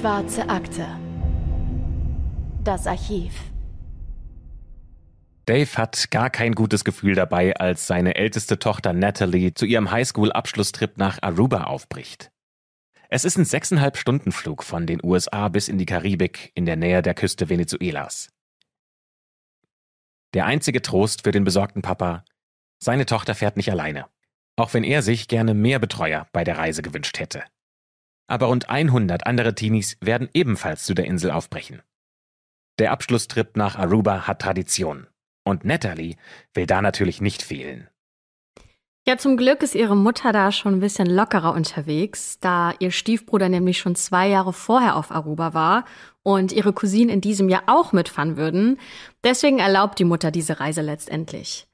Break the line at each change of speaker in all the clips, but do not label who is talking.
Schwarze Akte. Das Archiv.
Dave hat gar kein gutes Gefühl dabei, als seine älteste Tochter Natalie zu ihrem Highschool-Abschlusstrip nach Aruba aufbricht. Es ist ein sechseinhalb Stunden Flug von den USA bis in die Karibik in der Nähe der Küste Venezuelas. Der einzige Trost für den besorgten Papa, seine Tochter fährt nicht alleine, auch wenn er sich gerne mehr Betreuer bei der Reise gewünscht hätte aber rund 100 andere Teenies werden ebenfalls zu der Insel aufbrechen. Der Abschlusstrip nach Aruba hat Tradition. Und Natalie will da natürlich nicht fehlen.
Ja, zum Glück ist ihre Mutter da schon ein bisschen lockerer unterwegs, da ihr Stiefbruder nämlich schon zwei Jahre vorher auf Aruba war und ihre Cousinen in diesem Jahr auch mitfahren würden. Deswegen erlaubt die Mutter diese Reise letztendlich.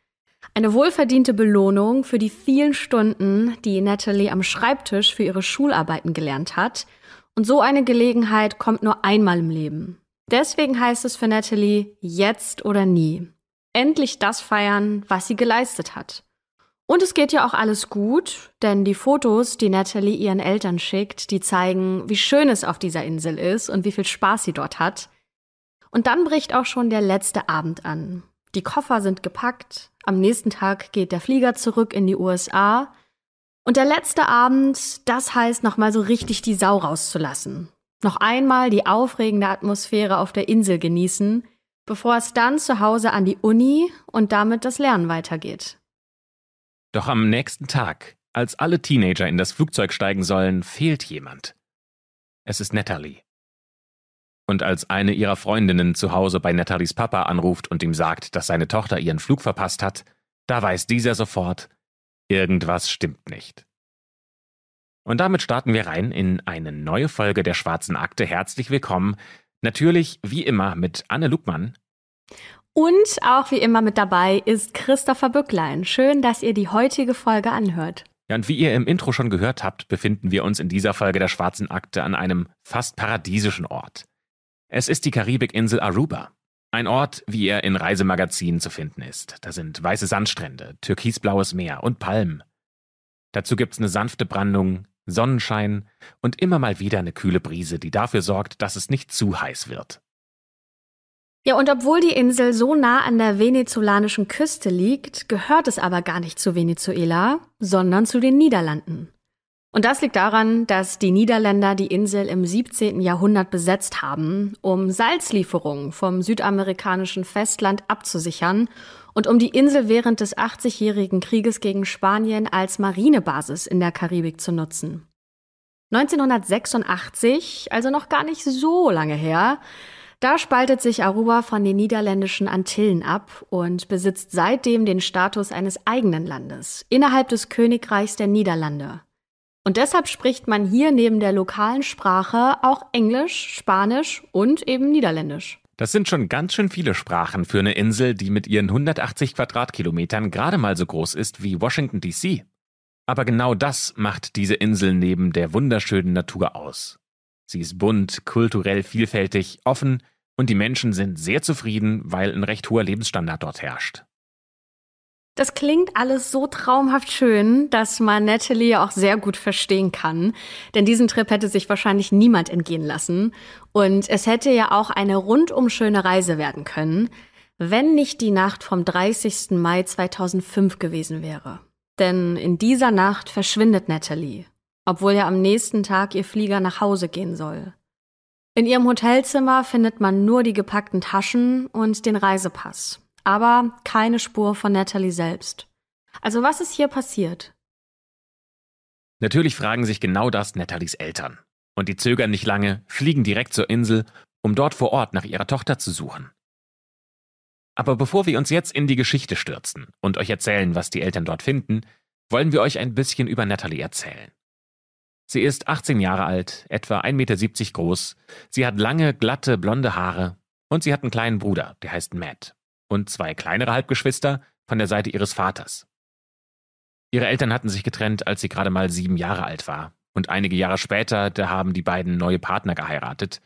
Eine wohlverdiente Belohnung für die vielen Stunden, die Natalie am Schreibtisch für ihre Schularbeiten gelernt hat. Und so eine Gelegenheit kommt nur einmal im Leben. Deswegen heißt es für Natalie jetzt oder nie. Endlich das feiern, was sie geleistet hat. Und es geht ja auch alles gut, denn die Fotos, die Natalie ihren Eltern schickt, die zeigen, wie schön es auf dieser Insel ist und wie viel Spaß sie dort hat. Und dann bricht auch schon der letzte Abend an. Die Koffer sind gepackt, am nächsten Tag geht der Flieger zurück in die USA. Und der letzte Abend, das heißt nochmal so richtig die Sau rauszulassen. Noch einmal die aufregende Atmosphäre auf der Insel genießen, bevor es dann zu Hause an die Uni und damit das Lernen weitergeht.
Doch am nächsten Tag, als alle Teenager in das Flugzeug steigen sollen, fehlt jemand. Es ist Natalie und als eine ihrer Freundinnen zu Hause bei Nathalies Papa anruft und ihm sagt, dass seine Tochter ihren Flug verpasst hat, da weiß dieser sofort, irgendwas stimmt nicht. Und damit starten wir rein in eine neue Folge der Schwarzen Akte. Herzlich willkommen. Natürlich, wie immer, mit Anne Lugmann.
Und auch wie immer mit dabei ist Christopher Bücklein. Schön, dass ihr die heutige Folge anhört.
Ja, und wie ihr im Intro schon gehört habt, befinden wir uns in dieser Folge der Schwarzen Akte an einem fast paradiesischen Ort. Es ist die Karibikinsel Aruba. Ein Ort, wie er in Reisemagazinen zu finden ist. Da sind weiße Sandstrände, türkisblaues Meer und Palmen. Dazu gibt's eine sanfte Brandung, Sonnenschein und immer mal wieder eine kühle Brise, die dafür sorgt, dass es nicht zu heiß wird.
Ja, und obwohl die Insel so nah an der venezolanischen Küste liegt, gehört es aber gar nicht zu Venezuela, sondern zu den Niederlanden. Und das liegt daran, dass die Niederländer die Insel im 17. Jahrhundert besetzt haben, um Salzlieferungen vom südamerikanischen Festland abzusichern und um die Insel während des 80-jährigen Krieges gegen Spanien als Marinebasis in der Karibik zu nutzen. 1986, also noch gar nicht so lange her, da spaltet sich Aruba von den niederländischen Antillen ab und besitzt seitdem den Status eines eigenen Landes innerhalb des Königreichs der Niederlande. Und deshalb spricht man hier neben der lokalen Sprache auch Englisch, Spanisch und eben Niederländisch.
Das sind schon ganz schön viele Sprachen für eine Insel, die mit ihren 180 Quadratkilometern gerade mal so groß ist wie Washington DC. Aber genau das macht diese Insel neben der wunderschönen Natur aus. Sie ist bunt, kulturell vielfältig, offen und die Menschen sind sehr zufrieden, weil ein recht hoher Lebensstandard dort herrscht.
Das klingt alles so traumhaft schön, dass man Natalie auch sehr gut verstehen kann. Denn diesen Trip hätte sich wahrscheinlich niemand entgehen lassen. Und es hätte ja auch eine rundum schöne Reise werden können, wenn nicht die Nacht vom 30. Mai 2005 gewesen wäre. Denn in dieser Nacht verschwindet Natalie, obwohl ja am nächsten Tag ihr Flieger nach Hause gehen soll. In ihrem Hotelzimmer findet man nur die gepackten Taschen und den Reisepass aber keine Spur von Natalie selbst. Also was ist hier passiert?
Natürlich fragen sich genau das Natalies Eltern. Und die zögern nicht lange, fliegen direkt zur Insel, um dort vor Ort nach ihrer Tochter zu suchen. Aber bevor wir uns jetzt in die Geschichte stürzen und euch erzählen, was die Eltern dort finden, wollen wir euch ein bisschen über Natalie erzählen. Sie ist 18 Jahre alt, etwa 1,70 Meter groß, sie hat lange, glatte, blonde Haare und sie hat einen kleinen Bruder, der heißt Matt und zwei kleinere Halbgeschwister von der Seite ihres Vaters. Ihre Eltern hatten sich getrennt, als sie gerade mal sieben Jahre alt war, und einige Jahre später, da haben die beiden neue Partner geheiratet.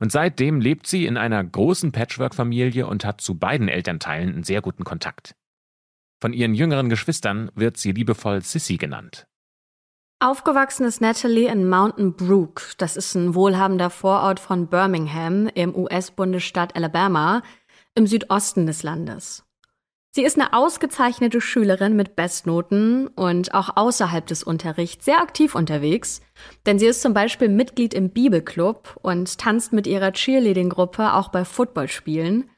Und seitdem lebt sie in einer großen Patchwork-Familie und hat zu beiden Elternteilen einen sehr guten Kontakt. Von ihren jüngeren Geschwistern wird sie liebevoll Sissy genannt.
Aufgewachsen ist Natalie in Mountain Brook. Das ist ein wohlhabender Vorort von Birmingham im US-Bundesstaat Alabama im Südosten des Landes. Sie ist eine ausgezeichnete Schülerin mit Bestnoten und auch außerhalb des Unterrichts sehr aktiv unterwegs, denn sie ist zum Beispiel Mitglied im Bibelclub und tanzt mit ihrer Cheerleading-Gruppe auch bei Footballspielen.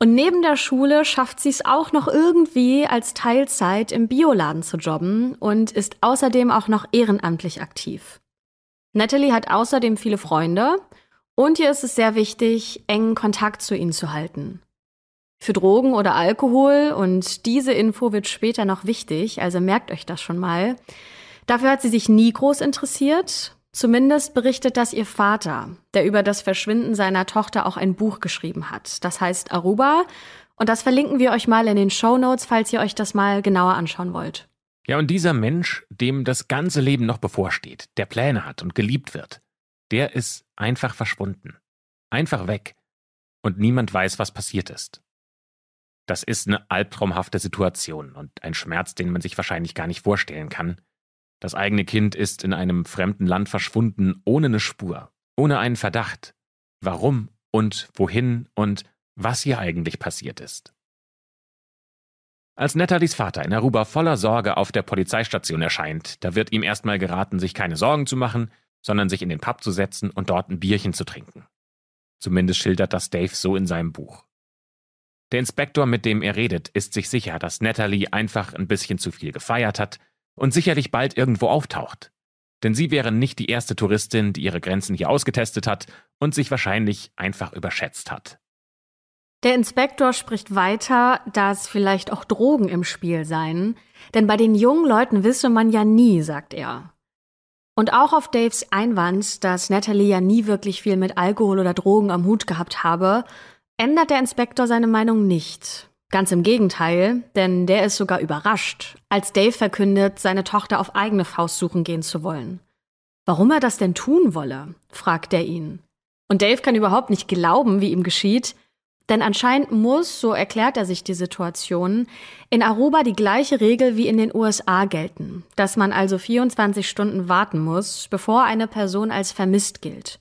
Und neben der Schule schafft sie es auch noch irgendwie als Teilzeit im Bioladen zu jobben und ist außerdem auch noch ehrenamtlich aktiv. Natalie hat außerdem viele Freunde und ihr ist es sehr wichtig, engen Kontakt zu ihnen zu halten für Drogen oder Alkohol. Und diese Info wird später noch wichtig, also merkt euch das schon mal. Dafür hat sie sich nie groß interessiert. Zumindest berichtet das ihr Vater, der über das Verschwinden seiner Tochter auch ein Buch geschrieben hat. Das heißt Aruba. Und das verlinken wir euch mal in den Show Notes, falls ihr euch das mal genauer anschauen wollt.
Ja, und dieser Mensch, dem das ganze Leben noch bevorsteht, der Pläne hat und geliebt wird, der ist einfach verschwunden. Einfach weg. Und niemand weiß, was passiert ist. Das ist eine albtraumhafte Situation und ein Schmerz, den man sich wahrscheinlich gar nicht vorstellen kann. Das eigene Kind ist in einem fremden Land verschwunden, ohne eine Spur, ohne einen Verdacht. Warum und wohin und was hier eigentlich passiert ist. Als Natalies Vater in Aruba voller Sorge auf der Polizeistation erscheint, da wird ihm erstmal geraten, sich keine Sorgen zu machen, sondern sich in den Pub zu setzen und dort ein Bierchen zu trinken. Zumindest schildert das Dave so in seinem Buch. Der Inspektor, mit dem er redet, ist sich sicher, dass Natalie einfach ein bisschen zu viel gefeiert hat und sicherlich bald irgendwo auftaucht. Denn sie wäre nicht die erste Touristin, die ihre Grenzen hier ausgetestet hat und sich wahrscheinlich einfach überschätzt hat.
Der Inspektor spricht weiter, dass vielleicht auch Drogen im Spiel seien, denn bei den jungen Leuten wisse man ja nie, sagt er. Und auch auf Daves Einwand, dass Natalie ja nie wirklich viel mit Alkohol oder Drogen am Hut gehabt habe, ändert der Inspektor seine Meinung nicht. Ganz im Gegenteil, denn der ist sogar überrascht, als Dave verkündet, seine Tochter auf eigene Faust suchen gehen zu wollen. Warum er das denn tun wolle, fragt er ihn. Und Dave kann überhaupt nicht glauben, wie ihm geschieht, denn anscheinend muss, so erklärt er sich die Situation, in Aruba die gleiche Regel wie in den USA gelten, dass man also 24 Stunden warten muss, bevor eine Person als vermisst gilt.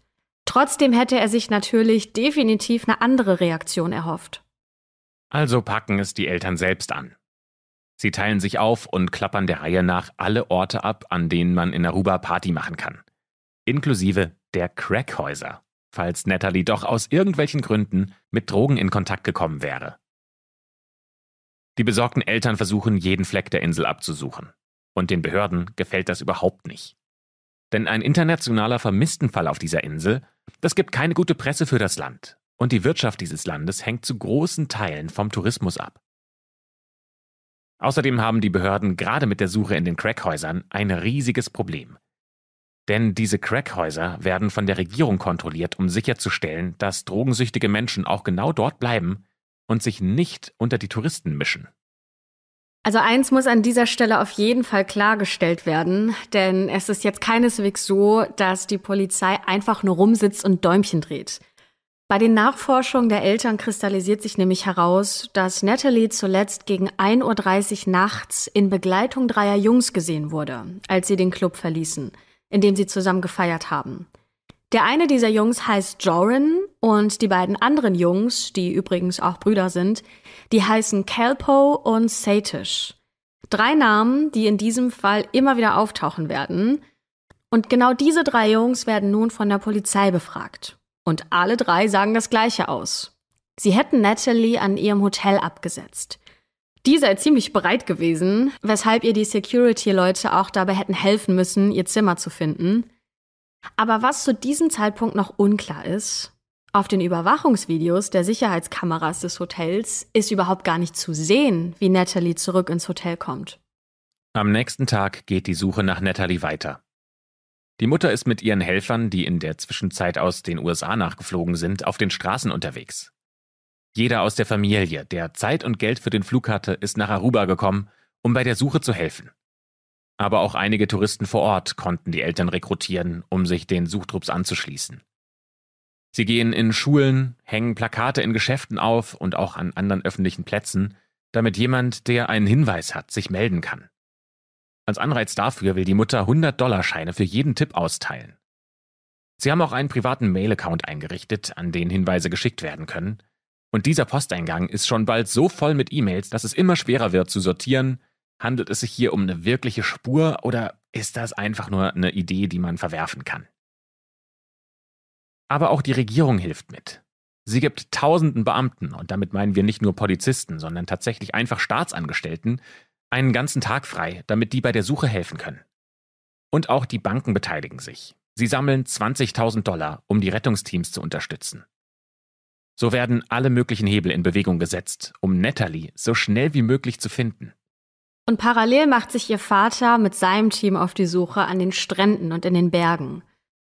Trotzdem hätte er sich natürlich definitiv eine andere Reaktion erhofft.
Also packen es die Eltern selbst an. Sie teilen sich auf und klappern der Reihe nach alle Orte ab, an denen man in Aruba Party machen kann. Inklusive der Crackhäuser, falls Natalie doch aus irgendwelchen Gründen mit Drogen in Kontakt gekommen wäre. Die besorgten Eltern versuchen, jeden Fleck der Insel abzusuchen. Und den Behörden gefällt das überhaupt nicht. Denn ein internationaler Vermisstenfall auf dieser Insel, das gibt keine gute Presse für das Land. Und die Wirtschaft dieses Landes hängt zu großen Teilen vom Tourismus ab. Außerdem haben die Behörden gerade mit der Suche in den Crackhäusern ein riesiges Problem. Denn diese Crackhäuser werden von der Regierung kontrolliert, um sicherzustellen, dass drogensüchtige Menschen auch genau dort bleiben und sich nicht unter die Touristen mischen.
Also eins muss an dieser Stelle auf jeden Fall klargestellt werden, denn es ist jetzt keineswegs so, dass die Polizei einfach nur rumsitzt und Däumchen dreht. Bei den Nachforschungen der Eltern kristallisiert sich nämlich heraus, dass Natalie zuletzt gegen 1.30 Uhr nachts in Begleitung dreier Jungs gesehen wurde, als sie den Club verließen, in dem sie zusammen gefeiert haben. Der eine dieser Jungs heißt Joran, und die beiden anderen Jungs, die übrigens auch Brüder sind, die heißen Calpo und Satish. Drei Namen, die in diesem Fall immer wieder auftauchen werden. Und genau diese drei Jungs werden nun von der Polizei befragt. Und alle drei sagen das Gleiche aus. Sie hätten Natalie an ihrem Hotel abgesetzt. Die sei ziemlich bereit gewesen, weshalb ihr die Security-Leute auch dabei hätten helfen müssen, ihr Zimmer zu finden. Aber was zu diesem Zeitpunkt noch unklar ist, auf den Überwachungsvideos der Sicherheitskameras des Hotels ist überhaupt gar nicht zu sehen, wie Natalie zurück ins Hotel kommt.
Am nächsten Tag geht die Suche nach Natalie weiter. Die Mutter ist mit ihren Helfern, die in der Zwischenzeit aus den USA nachgeflogen sind, auf den Straßen unterwegs. Jeder aus der Familie, der Zeit und Geld für den Flug hatte, ist nach Aruba gekommen, um bei der Suche zu helfen. Aber auch einige Touristen vor Ort konnten die Eltern rekrutieren, um sich den Suchtrupps anzuschließen. Sie gehen in Schulen, hängen Plakate in Geschäften auf und auch an anderen öffentlichen Plätzen, damit jemand, der einen Hinweis hat, sich melden kann. Als Anreiz dafür will die Mutter 100-Dollar-Scheine für jeden Tipp austeilen. Sie haben auch einen privaten Mail-Account eingerichtet, an den Hinweise geschickt werden können. Und dieser Posteingang ist schon bald so voll mit E-Mails, dass es immer schwerer wird zu sortieren. Handelt es sich hier um eine wirkliche Spur oder ist das einfach nur eine Idee, die man verwerfen kann? Aber auch die Regierung hilft mit. Sie gibt tausenden Beamten, und damit meinen wir nicht nur Polizisten, sondern tatsächlich einfach Staatsangestellten, einen ganzen Tag frei, damit die bei der Suche helfen können. Und auch die Banken beteiligen sich. Sie sammeln 20.000 Dollar, um die Rettungsteams zu unterstützen. So werden alle möglichen Hebel in Bewegung gesetzt, um Natalie so schnell wie möglich zu finden.
Und parallel macht sich ihr Vater mit seinem Team auf die Suche an den Stränden und in den Bergen.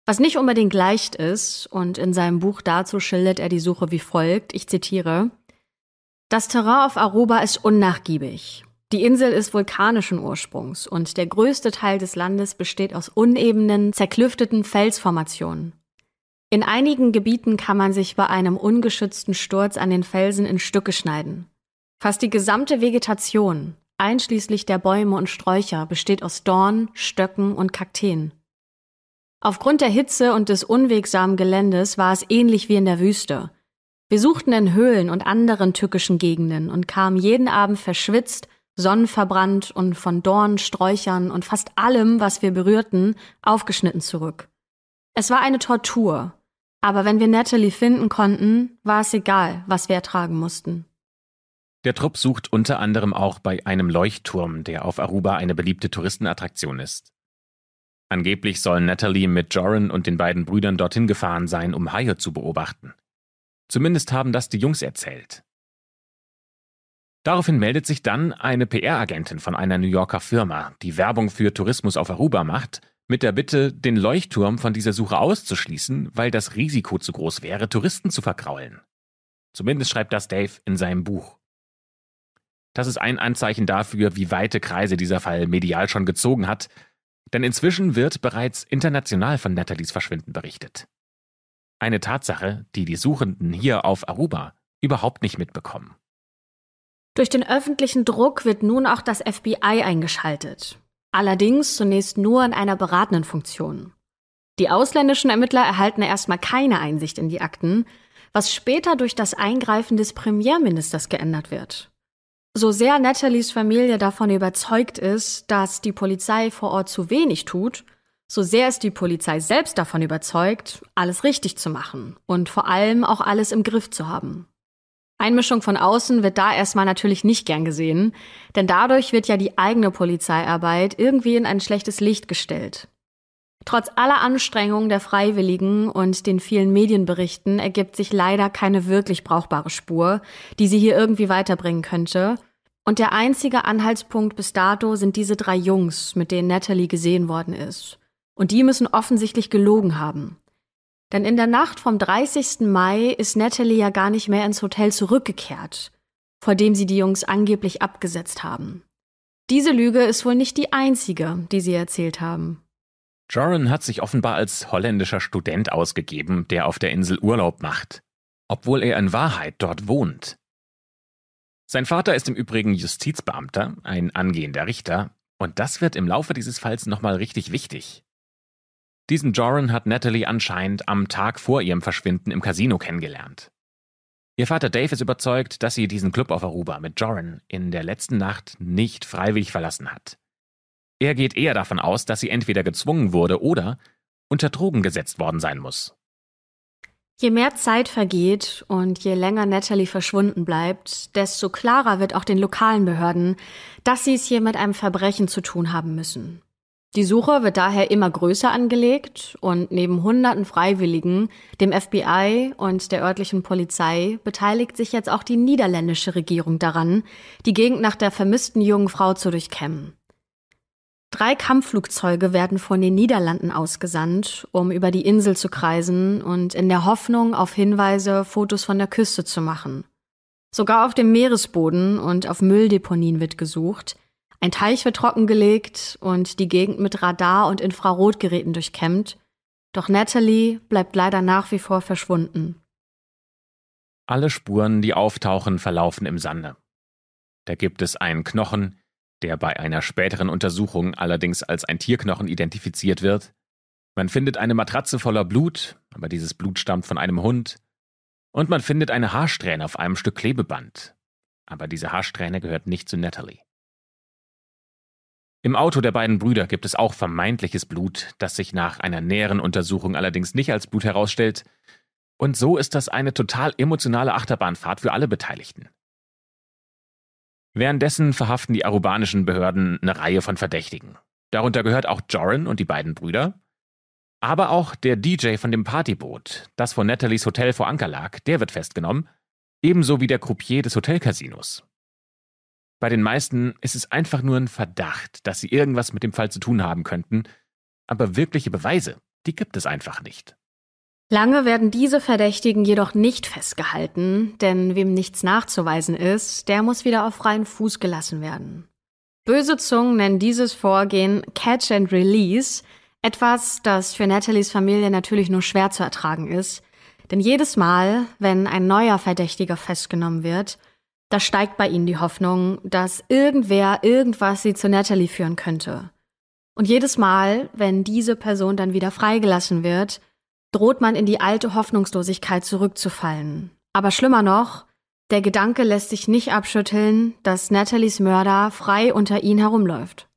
Was nicht unbedingt leicht ist, und in seinem Buch dazu schildert er die Suche wie folgt, ich zitiere, Das Terrain auf Aruba ist unnachgiebig. Die Insel ist vulkanischen Ursprungs und der größte Teil des Landes besteht aus unebenen, zerklüfteten Felsformationen. In einigen Gebieten kann man sich bei einem ungeschützten Sturz an den Felsen in Stücke schneiden. Fast die gesamte Vegetation, einschließlich der Bäume und Sträucher, besteht aus Dorn, Stöcken und Kakteen. Aufgrund der Hitze und des unwegsamen Geländes war es ähnlich wie in der Wüste. Wir suchten in Höhlen und anderen tückischen Gegenden und kamen jeden Abend verschwitzt, sonnenverbrannt und von Dornen, Sträuchern und fast allem, was wir berührten, aufgeschnitten zurück. Es war eine Tortur, aber wenn wir Natalie finden konnten, war es egal, was wir ertragen mussten.
Der Trupp sucht unter anderem auch bei einem Leuchtturm, der auf Aruba eine beliebte Touristenattraktion ist. Angeblich sollen Natalie mit Joran und den beiden Brüdern dorthin gefahren sein, um Haie zu beobachten. Zumindest haben das die Jungs erzählt. Daraufhin meldet sich dann eine PR-Agentin von einer New Yorker Firma, die Werbung für Tourismus auf Aruba macht, mit der Bitte, den Leuchtturm von dieser Suche auszuschließen, weil das Risiko zu groß wäre, Touristen zu verkraulen. Zumindest schreibt das Dave in seinem Buch. Das ist ein Anzeichen dafür, wie weite Kreise dieser Fall medial schon gezogen hat denn inzwischen wird bereits international von Nathalies Verschwinden berichtet. Eine Tatsache, die die Suchenden hier auf Aruba überhaupt nicht mitbekommen.
Durch den öffentlichen Druck wird nun auch das FBI eingeschaltet. Allerdings zunächst nur in einer beratenden Funktion. Die ausländischen Ermittler erhalten erstmal keine Einsicht in die Akten, was später durch das Eingreifen des Premierministers geändert wird. So sehr Natalies Familie davon überzeugt ist, dass die Polizei vor Ort zu wenig tut, so sehr ist die Polizei selbst davon überzeugt, alles richtig zu machen und vor allem auch alles im Griff zu haben. Einmischung von außen wird da erstmal natürlich nicht gern gesehen, denn dadurch wird ja die eigene Polizeiarbeit irgendwie in ein schlechtes Licht gestellt. Trotz aller Anstrengungen der Freiwilligen und den vielen Medienberichten ergibt sich leider keine wirklich brauchbare Spur, die sie hier irgendwie weiterbringen könnte, und der einzige Anhaltspunkt bis dato sind diese drei Jungs, mit denen Natalie gesehen worden ist. Und die müssen offensichtlich gelogen haben. Denn in der Nacht vom 30. Mai ist Natalie ja gar nicht mehr ins Hotel zurückgekehrt, vor dem sie die Jungs angeblich abgesetzt haben. Diese Lüge ist wohl nicht die einzige, die sie erzählt haben.
Joran hat sich offenbar als holländischer Student ausgegeben, der auf der Insel Urlaub macht, obwohl er in Wahrheit dort wohnt. Sein Vater ist im Übrigen Justizbeamter, ein angehender Richter, und das wird im Laufe dieses Falls nochmal richtig wichtig. Diesen Joran hat Natalie anscheinend am Tag vor ihrem Verschwinden im Casino kennengelernt. Ihr Vater Dave ist überzeugt, dass sie diesen Club auf Aruba mit Joran in der letzten Nacht nicht freiwillig verlassen hat. Er geht eher davon aus, dass sie entweder gezwungen wurde oder unter Drogen gesetzt worden sein muss.
Je mehr Zeit vergeht und je länger Natalie verschwunden bleibt, desto klarer wird auch den lokalen Behörden, dass sie es hier mit einem Verbrechen zu tun haben müssen. Die Suche wird daher immer größer angelegt und neben hunderten Freiwilligen, dem FBI und der örtlichen Polizei beteiligt sich jetzt auch die niederländische Regierung daran, die Gegend nach der vermissten jungen Frau zu durchkämmen. Drei Kampfflugzeuge werden von den Niederlanden ausgesandt, um über die Insel zu kreisen und in der Hoffnung auf Hinweise Fotos von der Küste zu machen. Sogar auf dem Meeresboden und auf Mülldeponien wird gesucht. Ein Teich wird trockengelegt und die Gegend mit Radar- und Infrarotgeräten durchkämmt. Doch Natalie bleibt leider nach wie vor verschwunden.
Alle Spuren, die auftauchen, verlaufen im Sande. Da gibt es einen Knochen, der bei einer späteren Untersuchung allerdings als ein Tierknochen identifiziert wird. Man findet eine Matratze voller Blut, aber dieses Blut stammt von einem Hund. Und man findet eine Haarsträhne auf einem Stück Klebeband. Aber diese Haarsträhne gehört nicht zu Natalie. Im Auto der beiden Brüder gibt es auch vermeintliches Blut, das sich nach einer näheren Untersuchung allerdings nicht als Blut herausstellt. Und so ist das eine total emotionale Achterbahnfahrt für alle Beteiligten. Währenddessen verhaften die arubanischen Behörden eine Reihe von Verdächtigen. Darunter gehört auch Joran und die beiden Brüder. Aber auch der DJ von dem Partyboot, das vor Natalies Hotel vor Anker lag, der wird festgenommen, ebenso wie der Croupier des Hotelcasinos. Bei den meisten ist es einfach nur ein Verdacht, dass sie irgendwas mit dem Fall zu tun haben könnten, aber wirkliche Beweise, die gibt es einfach nicht.
Lange werden diese Verdächtigen jedoch nicht festgehalten, denn wem nichts nachzuweisen ist, der muss wieder auf freien Fuß gelassen werden. Böse Zungen nennen dieses Vorgehen Catch and Release, etwas, das für Natalies Familie natürlich nur schwer zu ertragen ist, denn jedes Mal, wenn ein neuer Verdächtiger festgenommen wird, da steigt bei ihnen die Hoffnung, dass irgendwer irgendwas sie zu Natalie führen könnte. Und jedes Mal, wenn diese Person dann wieder freigelassen wird, droht man in die alte Hoffnungslosigkeit zurückzufallen. Aber schlimmer noch, der Gedanke lässt sich nicht abschütteln, dass Natalies Mörder frei unter ihnen herumläuft.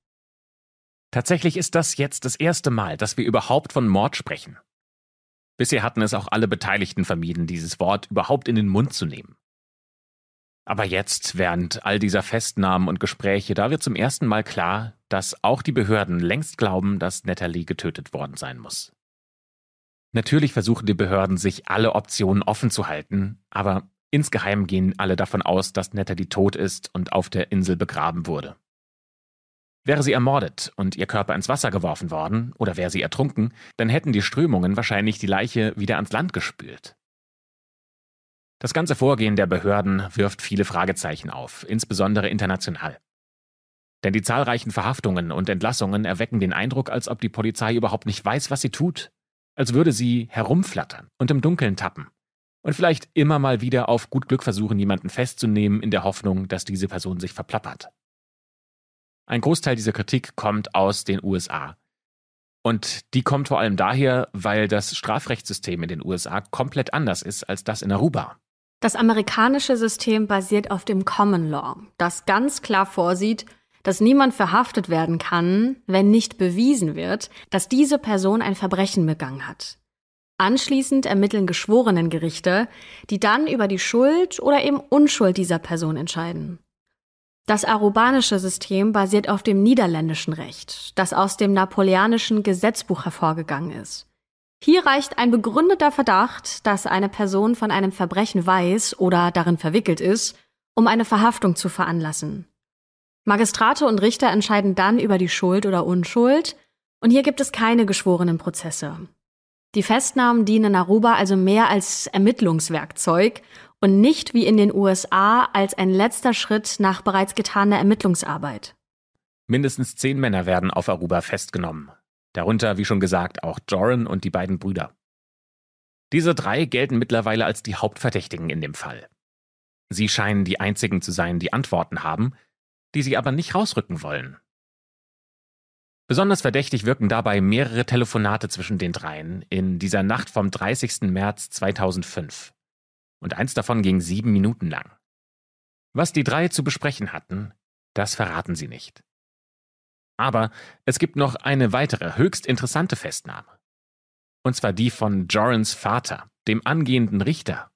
Tatsächlich ist das jetzt das erste Mal, dass wir überhaupt von Mord sprechen. Bisher hatten es auch alle Beteiligten vermieden, dieses Wort überhaupt in den Mund zu nehmen. Aber jetzt, während all dieser Festnahmen und Gespräche, da wird zum ersten Mal klar, dass auch die Behörden längst glauben, dass Natalie getötet worden sein muss. Natürlich versuchen die Behörden, sich alle Optionen offen zu halten, aber insgeheim gehen alle davon aus, dass Natalie tot ist und auf der Insel begraben wurde. Wäre sie ermordet und ihr Körper ins Wasser geworfen worden oder wäre sie ertrunken, dann hätten die Strömungen wahrscheinlich die Leiche wieder ans Land gespült. Das ganze Vorgehen der Behörden wirft viele Fragezeichen auf, insbesondere international. Denn die zahlreichen Verhaftungen und Entlassungen erwecken den Eindruck, als ob die Polizei überhaupt nicht weiß, was sie tut als würde sie herumflattern und im Dunkeln tappen. Und vielleicht immer mal wieder auf gut Glück versuchen, jemanden festzunehmen, in der Hoffnung, dass diese Person sich verplappert. Ein Großteil dieser Kritik kommt aus den USA. Und die kommt vor allem daher, weil das Strafrechtssystem in den USA komplett anders ist als das in Aruba.
Das amerikanische System basiert auf dem Common Law, das ganz klar vorsieht, dass niemand verhaftet werden kann, wenn nicht bewiesen wird, dass diese Person ein Verbrechen begangen hat. Anschließend ermitteln Geschworenengerichte, die dann über die Schuld oder eben Unschuld dieser Person entscheiden. Das arubanische System basiert auf dem niederländischen Recht, das aus dem napoleonischen Gesetzbuch hervorgegangen ist. Hier reicht ein begründeter Verdacht, dass eine Person von einem Verbrechen weiß oder darin verwickelt ist, um eine Verhaftung zu veranlassen. Magistrate und Richter entscheiden dann über die Schuld oder Unschuld, und hier gibt es keine geschworenen Prozesse. Die Festnahmen dienen Aruba also mehr als Ermittlungswerkzeug und nicht wie in den USA als ein letzter Schritt nach bereits getaner Ermittlungsarbeit.
Mindestens zehn Männer werden auf Aruba festgenommen. Darunter, wie schon gesagt, auch Joran und die beiden Brüder. Diese drei gelten mittlerweile als die Hauptverdächtigen in dem Fall. Sie scheinen die einzigen zu sein, die Antworten haben, die sie aber nicht rausrücken wollen. Besonders verdächtig wirken dabei mehrere Telefonate zwischen den dreien in dieser Nacht vom 30. März 2005. Und eins davon ging sieben Minuten lang. Was die drei zu besprechen hatten, das verraten sie nicht. Aber es gibt noch eine weitere, höchst interessante Festnahme. Und zwar die von Jorans Vater, dem angehenden Richter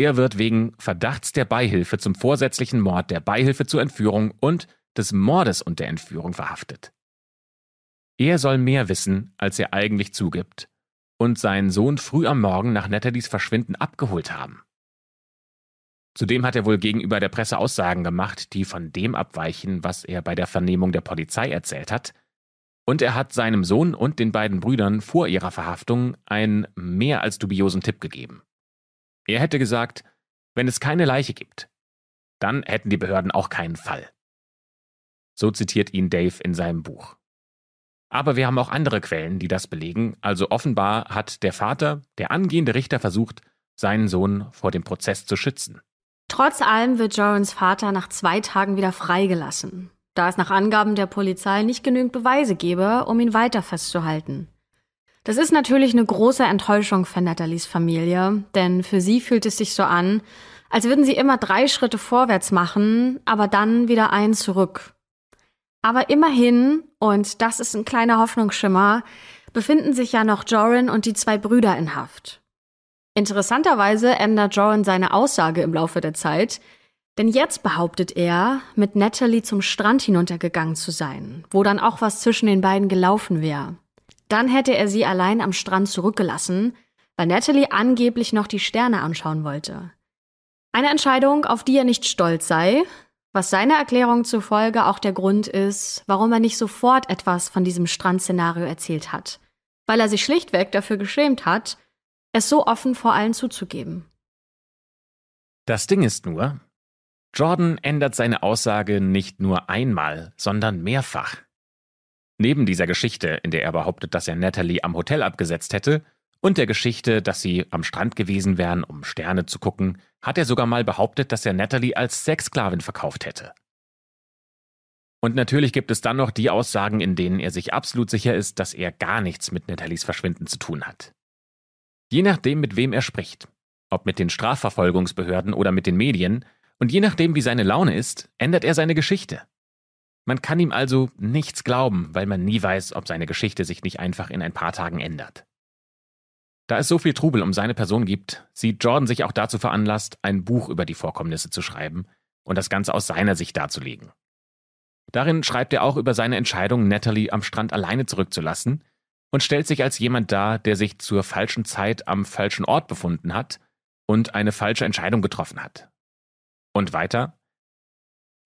er wird wegen Verdachts der Beihilfe zum vorsätzlichen Mord, der Beihilfe zur Entführung und des Mordes und der Entführung verhaftet. Er soll mehr wissen, als er eigentlich zugibt, und seinen Sohn früh am Morgen nach Natalies Verschwinden abgeholt haben. Zudem hat er wohl gegenüber der Presse Aussagen gemacht, die von dem abweichen, was er bei der Vernehmung der Polizei erzählt hat, und er hat seinem Sohn und den beiden Brüdern vor ihrer Verhaftung einen mehr als dubiosen Tipp gegeben. Er hätte gesagt, wenn es keine Leiche gibt, dann hätten die Behörden auch keinen Fall. So zitiert ihn Dave in seinem Buch. Aber wir haben auch andere Quellen, die das belegen, also offenbar hat der Vater, der angehende Richter, versucht, seinen Sohn vor dem Prozess zu schützen.
Trotz allem wird Jorans Vater nach zwei Tagen wieder freigelassen, da es nach Angaben der Polizei nicht genügend Beweise gebe, um ihn weiter festzuhalten. Das ist natürlich eine große Enttäuschung für Nathalies Familie, denn für sie fühlt es sich so an, als würden sie immer drei Schritte vorwärts machen, aber dann wieder einen zurück. Aber immerhin, und das ist ein kleiner Hoffnungsschimmer, befinden sich ja noch Joran und die zwei Brüder in Haft. Interessanterweise ändert Joran seine Aussage im Laufe der Zeit, denn jetzt behauptet er, mit Natalie zum Strand hinuntergegangen zu sein, wo dann auch was zwischen den beiden gelaufen wäre. Dann hätte er sie allein am Strand zurückgelassen, weil Natalie angeblich noch die Sterne anschauen wollte. Eine Entscheidung, auf die er nicht stolz sei, was seiner Erklärung zufolge auch der Grund ist, warum er nicht sofort etwas von diesem Strandszenario erzählt hat, weil er sich schlichtweg dafür geschämt hat, es so offen vor allen zuzugeben.
Das Ding ist nur, Jordan ändert seine Aussage nicht nur einmal, sondern mehrfach. Neben dieser Geschichte, in der er behauptet, dass er Natalie am Hotel abgesetzt hätte, und der Geschichte, dass sie am Strand gewesen wären, um Sterne zu gucken, hat er sogar mal behauptet, dass er Natalie als Sexsklavin verkauft hätte. Und natürlich gibt es dann noch die Aussagen, in denen er sich absolut sicher ist, dass er gar nichts mit Natalies Verschwinden zu tun hat. Je nachdem, mit wem er spricht, ob mit den Strafverfolgungsbehörden oder mit den Medien, und je nachdem, wie seine Laune ist, ändert er seine Geschichte. Man kann ihm also nichts glauben, weil man nie weiß, ob seine Geschichte sich nicht einfach in ein paar Tagen ändert. Da es so viel Trubel um seine Person gibt, sieht Jordan sich auch dazu veranlasst, ein Buch über die Vorkommnisse zu schreiben und das Ganze aus seiner Sicht darzulegen. Darin schreibt er auch über seine Entscheidung, Natalie am Strand alleine zurückzulassen und stellt sich als jemand dar, der sich zur falschen Zeit am falschen Ort befunden hat und eine falsche Entscheidung getroffen hat. Und weiter,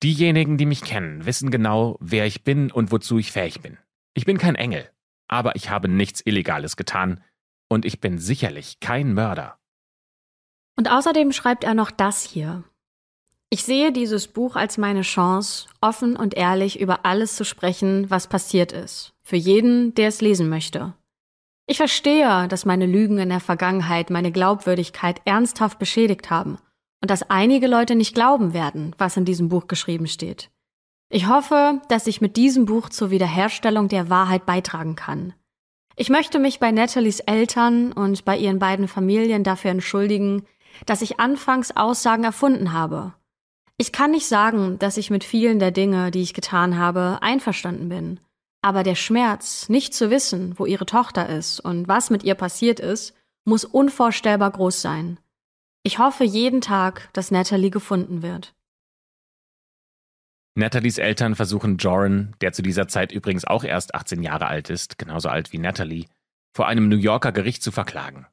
Diejenigen, die mich kennen, wissen genau, wer ich bin und wozu ich fähig bin. Ich bin kein Engel, aber ich habe nichts Illegales getan und ich bin sicherlich kein Mörder.
Und außerdem schreibt er noch das hier. Ich sehe dieses Buch als meine Chance, offen und ehrlich über alles zu sprechen, was passiert ist, für jeden, der es lesen möchte. Ich verstehe, dass meine Lügen in der Vergangenheit meine Glaubwürdigkeit ernsthaft beschädigt haben und dass einige Leute nicht glauben werden, was in diesem Buch geschrieben steht. Ich hoffe, dass ich mit diesem Buch zur Wiederherstellung der Wahrheit beitragen kann. Ich möchte mich bei Natalies Eltern und bei ihren beiden Familien dafür entschuldigen, dass ich anfangs Aussagen erfunden habe. Ich kann nicht sagen, dass ich mit vielen der Dinge, die ich getan habe, einverstanden bin. Aber der Schmerz, nicht zu wissen, wo ihre Tochter ist und was mit ihr passiert ist, muss unvorstellbar groß sein. Ich hoffe jeden Tag, dass Natalie gefunden wird.
Natalies Eltern versuchen Joran, der zu dieser Zeit übrigens auch erst 18 Jahre alt ist, genauso alt wie Natalie, vor einem New Yorker Gericht zu verklagen.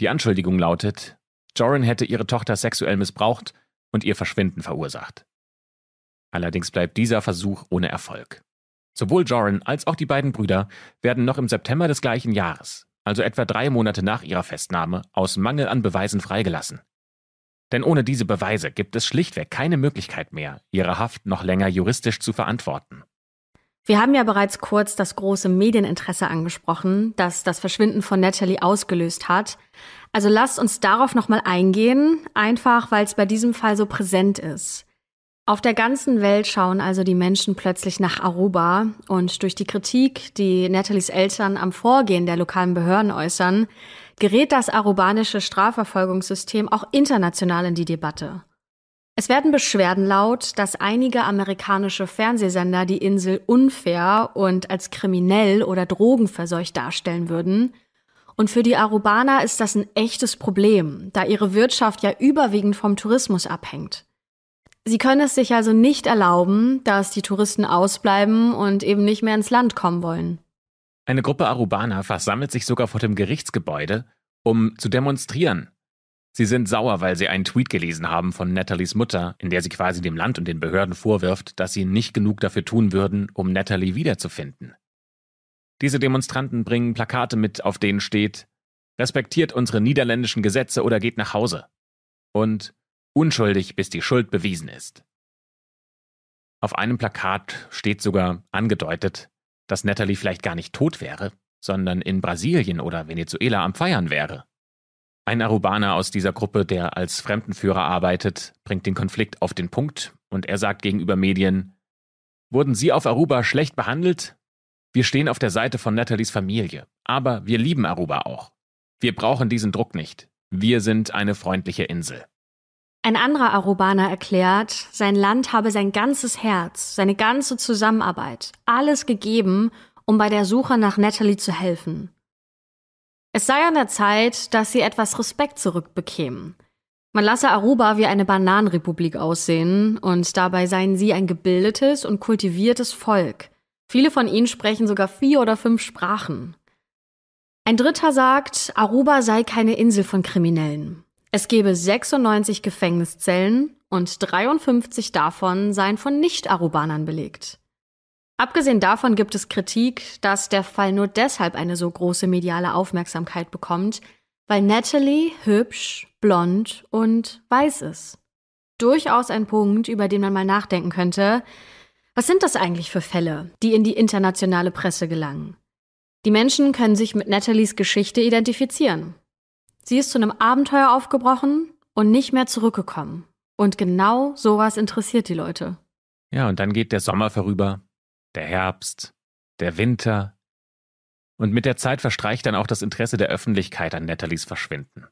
Die Anschuldigung lautet, Joran hätte ihre Tochter sexuell missbraucht und ihr Verschwinden verursacht. Allerdings bleibt dieser Versuch ohne Erfolg. Sowohl Joran als auch die beiden Brüder werden noch im September des gleichen Jahres, also etwa drei Monate nach ihrer Festnahme, aus Mangel an Beweisen freigelassen. Denn ohne diese Beweise gibt es schlichtweg keine Möglichkeit mehr, ihre Haft noch länger juristisch zu verantworten.
Wir haben ja bereits kurz das große Medieninteresse angesprochen, das das Verschwinden von Natalie ausgelöst hat. Also lasst uns darauf nochmal eingehen, einfach weil es bei diesem Fall so präsent ist. Auf der ganzen Welt schauen also die Menschen plötzlich nach Aruba und durch die Kritik, die Natalies Eltern am Vorgehen der lokalen Behörden äußern, gerät das arubanische Strafverfolgungssystem auch international in die Debatte. Es werden Beschwerden laut, dass einige amerikanische Fernsehsender die Insel unfair und als kriminell oder drogenverseucht darstellen würden. Und für die Arubaner ist das ein echtes Problem, da ihre Wirtschaft ja überwiegend vom Tourismus abhängt. Sie können es sich also nicht erlauben, dass die Touristen ausbleiben und eben nicht mehr ins Land kommen wollen.
Eine Gruppe Arubaner versammelt sich sogar vor dem Gerichtsgebäude, um zu demonstrieren. Sie sind sauer, weil sie einen Tweet gelesen haben von Natalies Mutter, in der sie quasi dem Land und den Behörden vorwirft, dass sie nicht genug dafür tun würden, um Natalie wiederzufinden. Diese Demonstranten bringen Plakate mit, auf denen steht Respektiert unsere niederländischen Gesetze oder geht nach Hause. Und Unschuldig, bis die Schuld bewiesen ist. Auf einem Plakat steht sogar angedeutet, dass Natalie vielleicht gar nicht tot wäre, sondern in Brasilien oder Venezuela am Feiern wäre. Ein Arubaner aus dieser Gruppe, der als Fremdenführer arbeitet, bringt den Konflikt auf den Punkt und er sagt gegenüber Medien, wurden Sie auf Aruba schlecht behandelt? Wir stehen auf der Seite von Natalies Familie, aber wir lieben Aruba auch. Wir brauchen diesen Druck nicht. Wir sind eine freundliche Insel.
Ein anderer Arubaner erklärt, sein Land habe sein ganzes Herz, seine ganze Zusammenarbeit, alles gegeben, um bei der Suche nach Natalie zu helfen. Es sei an der Zeit, dass sie etwas Respekt zurückbekämen. Man lasse Aruba wie eine Bananenrepublik aussehen und dabei seien sie ein gebildetes und kultiviertes Volk. Viele von ihnen sprechen sogar vier oder fünf Sprachen. Ein Dritter sagt, Aruba sei keine Insel von Kriminellen. Es gebe 96 Gefängniszellen und 53 davon seien von Nicht-Arubanern belegt. Abgesehen davon gibt es Kritik, dass der Fall nur deshalb eine so große mediale Aufmerksamkeit bekommt, weil Natalie hübsch, blond und weiß ist. Durchaus ein Punkt, über den man mal nachdenken könnte. Was sind das eigentlich für Fälle, die in die internationale Presse gelangen? Die Menschen können sich mit Natalies Geschichte identifizieren. Sie ist zu einem Abenteuer aufgebrochen und nicht mehr zurückgekommen. Und genau sowas interessiert die Leute.
Ja, und dann geht der Sommer vorüber, der Herbst, der Winter. Und mit der Zeit verstreicht dann auch das Interesse der Öffentlichkeit an Nathalies Verschwinden.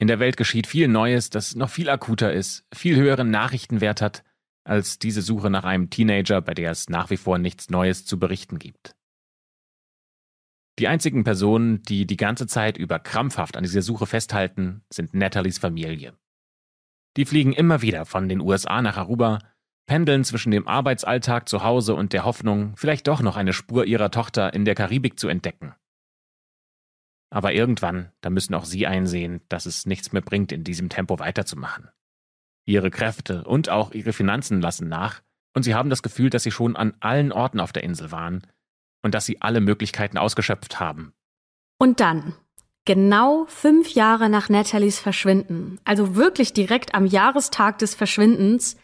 In der Welt geschieht viel Neues, das noch viel akuter ist, viel höheren Nachrichtenwert hat, als diese Suche nach einem Teenager, bei der es nach wie vor nichts Neues zu berichten gibt. Die einzigen Personen, die die ganze Zeit über krampfhaft an dieser Suche festhalten, sind Natalies Familie. Die fliegen immer wieder von den USA nach Aruba, pendeln zwischen dem Arbeitsalltag zu Hause und der Hoffnung, vielleicht doch noch eine Spur ihrer Tochter in der Karibik zu entdecken. Aber irgendwann, da müssen auch sie einsehen, dass es nichts mehr bringt, in diesem Tempo weiterzumachen. Ihre Kräfte und auch ihre Finanzen lassen nach, und sie haben das Gefühl, dass sie schon an allen Orten auf der Insel waren, und dass sie alle Möglichkeiten ausgeschöpft haben.
Und dann, genau fünf Jahre nach Natalies Verschwinden, also wirklich direkt am Jahrestag des Verschwindens,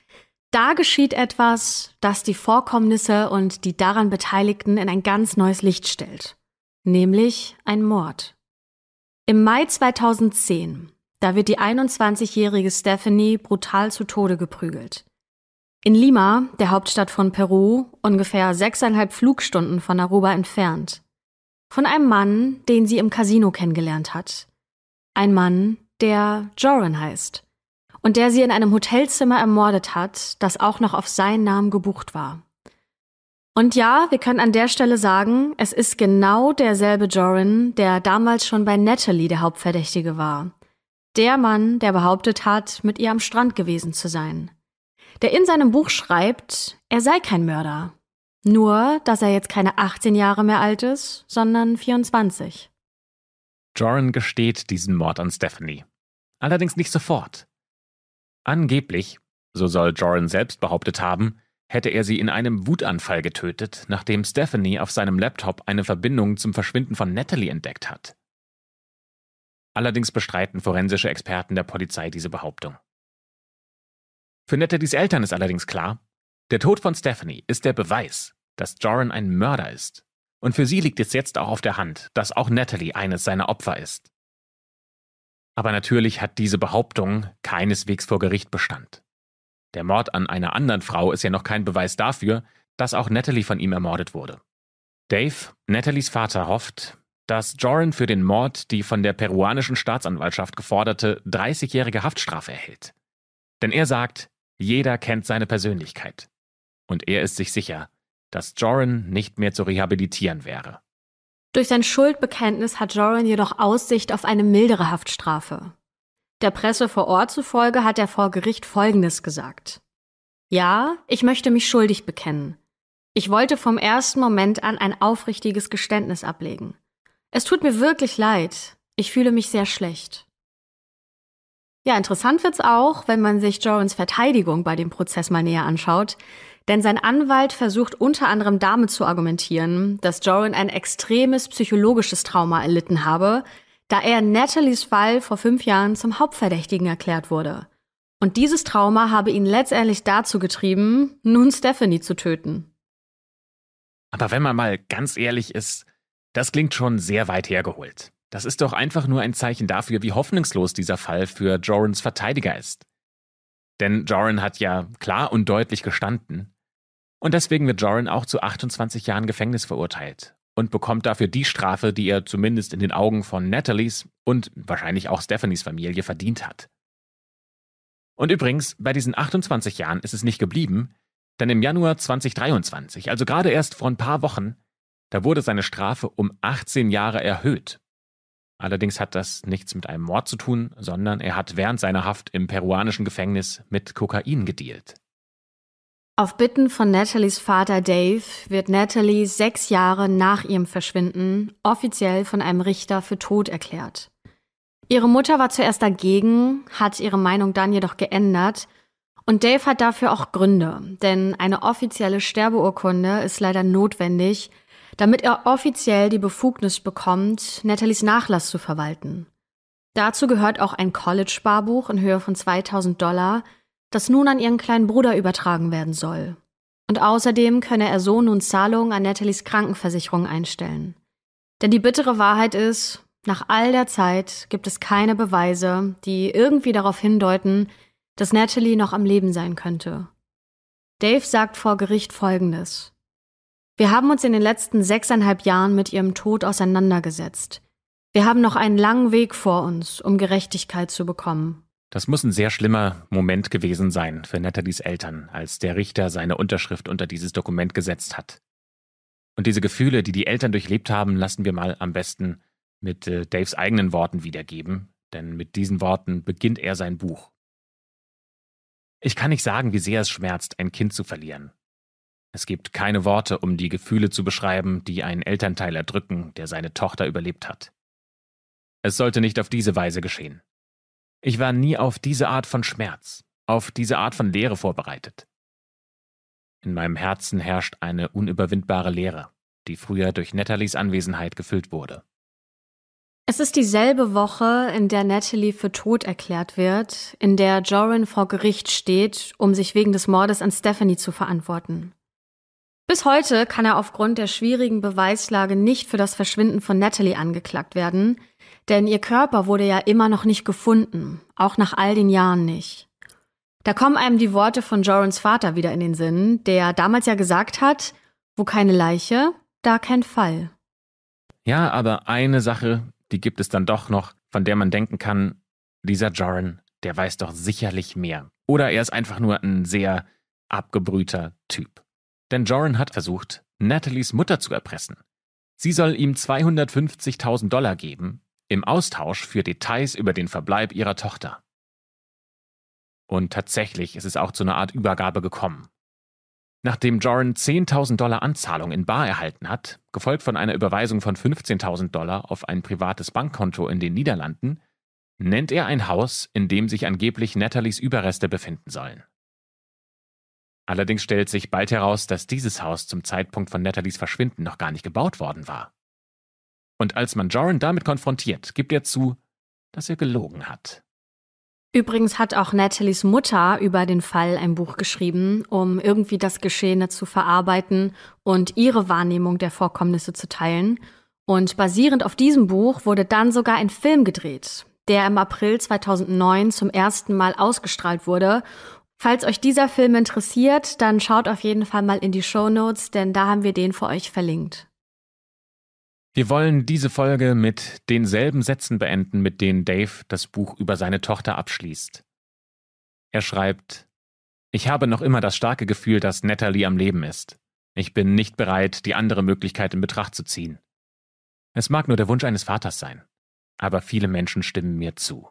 da geschieht etwas, das die Vorkommnisse und die daran Beteiligten in ein ganz neues Licht stellt, nämlich ein Mord. Im Mai 2010, da wird die 21-jährige Stephanie brutal zu Tode geprügelt. In Lima, der Hauptstadt von Peru, ungefähr sechseinhalb Flugstunden von Aruba entfernt. Von einem Mann, den sie im Casino kennengelernt hat. Ein Mann, der Joran heißt. Und der sie in einem Hotelzimmer ermordet hat, das auch noch auf seinen Namen gebucht war. Und ja, wir können an der Stelle sagen, es ist genau derselbe Joran, der damals schon bei Natalie der Hauptverdächtige war. Der Mann, der behauptet hat, mit ihr am Strand gewesen zu sein der in seinem Buch schreibt, er sei kein Mörder. Nur, dass er jetzt keine 18 Jahre mehr alt ist, sondern 24.
Joran gesteht diesen Mord an Stephanie. Allerdings nicht sofort. Angeblich, so soll Joran selbst behauptet haben, hätte er sie in einem Wutanfall getötet, nachdem Stephanie auf seinem Laptop eine Verbindung zum Verschwinden von Natalie entdeckt hat. Allerdings bestreiten forensische Experten der Polizei diese Behauptung. Für Nettettys Eltern ist allerdings klar, der Tod von Stephanie ist der Beweis, dass Joran ein Mörder ist. Und für sie liegt es jetzt auch auf der Hand, dass auch Natalie eines seiner Opfer ist. Aber natürlich hat diese Behauptung keineswegs vor Gericht Bestand. Der Mord an einer anderen Frau ist ja noch kein Beweis dafür, dass auch Natalie von ihm ermordet wurde. Dave, Natalies Vater, hofft, dass Joran für den Mord die von der peruanischen Staatsanwaltschaft geforderte 30-jährige Haftstrafe erhält. Denn er sagt, jeder kennt seine Persönlichkeit. Und er ist sich sicher, dass Joran nicht mehr zu rehabilitieren wäre.
Durch sein Schuldbekenntnis hat Joran jedoch Aussicht auf eine mildere Haftstrafe. Der Presse vor Ort zufolge hat er vor Gericht Folgendes gesagt. Ja, ich möchte mich schuldig bekennen. Ich wollte vom ersten Moment an ein aufrichtiges Geständnis ablegen. Es tut mir wirklich leid. Ich fühle mich sehr schlecht. Ja, interessant wird's auch, wenn man sich Jorans Verteidigung bei dem Prozess mal näher anschaut. Denn sein Anwalt versucht unter anderem damit zu argumentieren, dass Joran ein extremes psychologisches Trauma erlitten habe, da er in Nathalies Fall vor fünf Jahren zum Hauptverdächtigen erklärt wurde. Und dieses Trauma habe ihn letztendlich dazu getrieben, nun Stephanie zu töten.
Aber wenn man mal ganz ehrlich ist, das klingt schon sehr weit hergeholt. Das ist doch einfach nur ein Zeichen dafür, wie hoffnungslos dieser Fall für Jorans Verteidiger ist. Denn Joran hat ja klar und deutlich gestanden. Und deswegen wird Joran auch zu 28 Jahren Gefängnis verurteilt und bekommt dafür die Strafe, die er zumindest in den Augen von Natalies und wahrscheinlich auch Stephanies Familie verdient hat. Und übrigens, bei diesen 28 Jahren ist es nicht geblieben, denn im Januar 2023, also gerade erst vor ein paar Wochen, da wurde seine Strafe um 18 Jahre erhöht Allerdings hat das nichts mit einem Mord zu tun, sondern er hat während seiner Haft im peruanischen Gefängnis mit Kokain gedealt.
Auf Bitten von Natalies Vater Dave wird Natalie sechs Jahre nach ihrem Verschwinden offiziell von einem Richter für tot erklärt. Ihre Mutter war zuerst dagegen, hat ihre Meinung dann jedoch geändert und Dave hat dafür auch Gründe, denn eine offizielle Sterbeurkunde ist leider notwendig, damit er offiziell die Befugnis bekommt, Natalies Nachlass zu verwalten. Dazu gehört auch ein College-Sparbuch in Höhe von 2000 Dollar, das nun an ihren kleinen Bruder übertragen werden soll. Und außerdem könne er so nun Zahlungen an Natalies Krankenversicherung einstellen. Denn die bittere Wahrheit ist, nach all der Zeit gibt es keine Beweise, die irgendwie darauf hindeuten, dass Natalie noch am Leben sein könnte. Dave sagt vor Gericht Folgendes. Wir haben uns in den letzten sechseinhalb Jahren mit ihrem Tod auseinandergesetzt. Wir haben noch einen langen Weg vor uns, um Gerechtigkeit zu bekommen.
Das muss ein sehr schlimmer Moment gewesen sein für Nathalies Eltern, als der Richter seine Unterschrift unter dieses Dokument gesetzt hat. Und diese Gefühle, die die Eltern durchlebt haben, lassen wir mal am besten mit äh, Daves eigenen Worten wiedergeben, denn mit diesen Worten beginnt er sein Buch. Ich kann nicht sagen, wie sehr es schmerzt, ein Kind zu verlieren. Es gibt keine Worte, um die Gefühle zu beschreiben, die einen Elternteil erdrücken, der seine Tochter überlebt hat. Es sollte nicht auf diese Weise geschehen. Ich war nie auf diese Art von Schmerz, auf diese Art von Leere vorbereitet. In meinem Herzen herrscht eine unüberwindbare Leere, die früher durch Natalies Anwesenheit gefüllt wurde.
Es ist dieselbe Woche, in der Natalie für tot erklärt wird, in der Joran vor Gericht steht, um sich wegen des Mordes an Stephanie zu verantworten. Bis heute kann er aufgrund der schwierigen Beweislage nicht für das Verschwinden von Natalie angeklagt werden, denn ihr Körper wurde ja immer noch nicht gefunden, auch nach all den Jahren nicht. Da kommen einem die Worte von Jorans Vater wieder in den Sinn, der damals ja gesagt hat, wo keine Leiche, da kein Fall.
Ja, aber eine Sache, die gibt es dann doch noch, von der man denken kann, dieser Joran, der weiß doch sicherlich mehr. Oder er ist einfach nur ein sehr abgebrühter Typ. Denn Joran hat versucht, Natalies Mutter zu erpressen. Sie soll ihm 250.000 Dollar geben, im Austausch für Details über den Verbleib ihrer Tochter. Und tatsächlich ist es auch zu einer Art Übergabe gekommen. Nachdem Joran 10.000 Dollar Anzahlung in Bar erhalten hat, gefolgt von einer Überweisung von 15.000 Dollar auf ein privates Bankkonto in den Niederlanden, nennt er ein Haus, in dem sich angeblich Natalies Überreste befinden sollen. Allerdings stellt sich bald heraus, dass dieses Haus zum Zeitpunkt von Natalies Verschwinden noch gar nicht gebaut worden war. Und als man Joran damit konfrontiert, gibt er zu, dass er gelogen hat.
Übrigens hat auch Natalies Mutter über den Fall ein Buch geschrieben, um irgendwie das Geschehene zu verarbeiten und ihre Wahrnehmung der Vorkommnisse zu teilen. Und basierend auf diesem Buch wurde dann sogar ein Film gedreht, der im April 2009 zum ersten Mal ausgestrahlt wurde Falls euch dieser Film interessiert, dann schaut auf jeden Fall mal in die Show Notes, denn da haben wir den für euch verlinkt.
Wir wollen diese Folge mit denselben Sätzen beenden, mit denen Dave das Buch über seine Tochter abschließt. Er schreibt, ich habe noch immer das starke Gefühl, dass Natalie am Leben ist. Ich bin nicht bereit, die andere Möglichkeit in Betracht zu ziehen. Es mag nur der Wunsch eines Vaters sein, aber viele Menschen stimmen mir zu.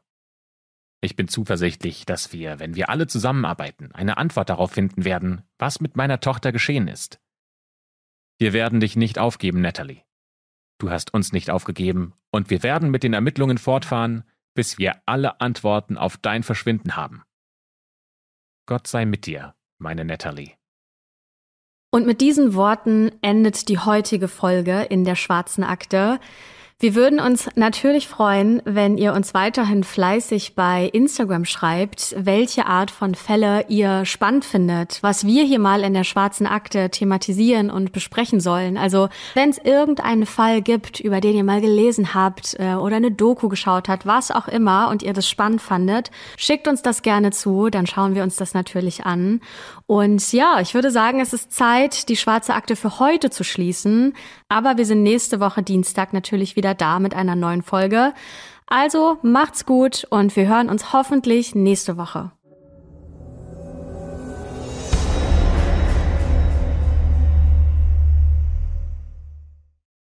Ich bin zuversichtlich, dass wir, wenn wir alle zusammenarbeiten, eine Antwort darauf finden werden, was mit meiner Tochter geschehen ist. Wir werden dich nicht aufgeben, Natalie. Du hast uns nicht aufgegeben und wir werden mit den Ermittlungen fortfahren, bis wir alle Antworten auf dein Verschwinden haben. Gott sei mit dir, meine Natalie.
Und mit diesen Worten endet die heutige Folge in der Schwarzen Akte. Wir würden uns natürlich freuen, wenn ihr uns weiterhin fleißig bei Instagram schreibt, welche Art von Fälle ihr spannend findet, was wir hier mal in der schwarzen Akte thematisieren und besprechen sollen. Also wenn es irgendeinen Fall gibt, über den ihr mal gelesen habt äh, oder eine Doku geschaut habt, was auch immer und ihr das spannend fandet, schickt uns das gerne zu, dann schauen wir uns das natürlich an. Und ja, ich würde sagen, es ist Zeit, die schwarze Akte für heute zu schließen. Aber wir sind nächste Woche Dienstag natürlich wieder da mit einer neuen Folge. Also macht's gut und wir hören uns hoffentlich nächste Woche.